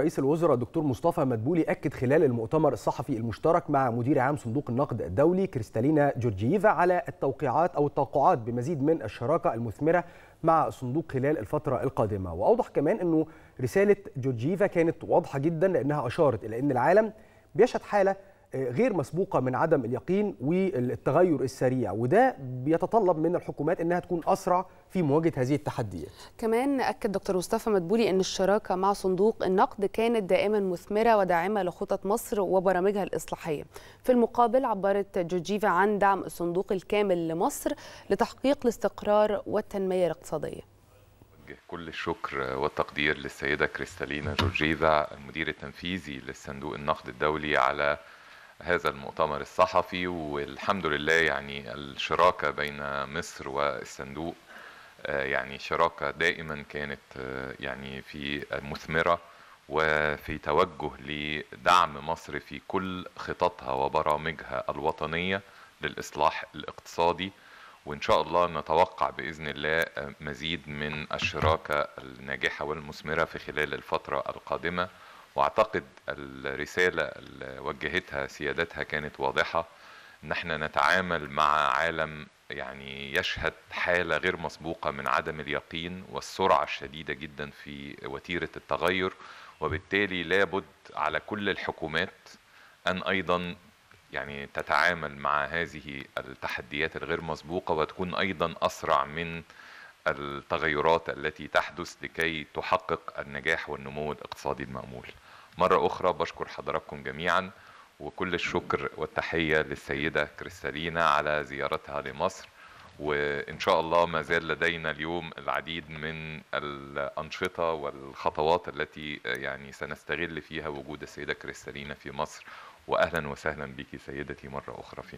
رئيس الوزراء الدكتور مصطفى مدبولي أكد خلال المؤتمر الصحفي المشترك مع مدير عام صندوق النقد الدولي كريستالينا جورجييفا على التوقيعات أو التوقعات بمزيد من الشراكة المثمرة مع الصندوق خلال الفترة القادمة وأوضح كمان أنه رسالة جورجييفا كانت واضحة جدا لأنها أشارت إلى أن العالم بيشهد حالة غير مسبوقه من عدم اليقين والتغير السريع وده بيتطلب من الحكومات انها تكون اسرع في مواجهه هذه التحديات. كمان اكد دكتور مصطفى مدبولي ان الشراكه مع صندوق النقد كانت دائما مثمره وداعمه لخطط مصر وبرامجها الاصلاحيه. في المقابل عبرت جورجيفا عن دعم الصندوق الكامل لمصر لتحقيق الاستقرار والتنميه الاقتصاديه. كل الشكر والتقدير للسيدة كريستالينا جورجيفا المدير التنفيذي للصندوق النقد الدولي على هذا المؤتمر الصحفي والحمد لله يعني الشراكة بين مصر والصندوق آه، يعني شراكة دائما كانت آه، يعني في مثمرة وفي توجه لدعم مصر في كل خططها وبرامجها الوطنية للإصلاح الاقتصادي وإن شاء الله نتوقع بإذن الله آه، مزيد من الشراكة الناجحة والمثمرة في خلال الفترة القادمة واعتقد الرساله اللي وجهتها سيادتها كانت واضحه ان احنا نتعامل مع عالم يعني يشهد حاله غير مسبوقه من عدم اليقين والسرعه الشديده جدا في وتيره التغير وبالتالي لابد على كل الحكومات ان ايضا يعني تتعامل مع هذه التحديات الغير مسبوقه وتكون ايضا اسرع من التغيرات التي تحدث لكي تحقق النجاح والنمو الاقتصادي المأمول مرة أخرى بشكر حضراتكم جميعا وكل الشكر والتحية للسيدة كريستالينا على زيارتها لمصر وإن شاء الله ما زال لدينا اليوم العديد من الأنشطة والخطوات التي يعني سنستغل فيها وجود السيدة كريستالينا في مصر وأهلا وسهلا بك سيدتي مرة أخرى في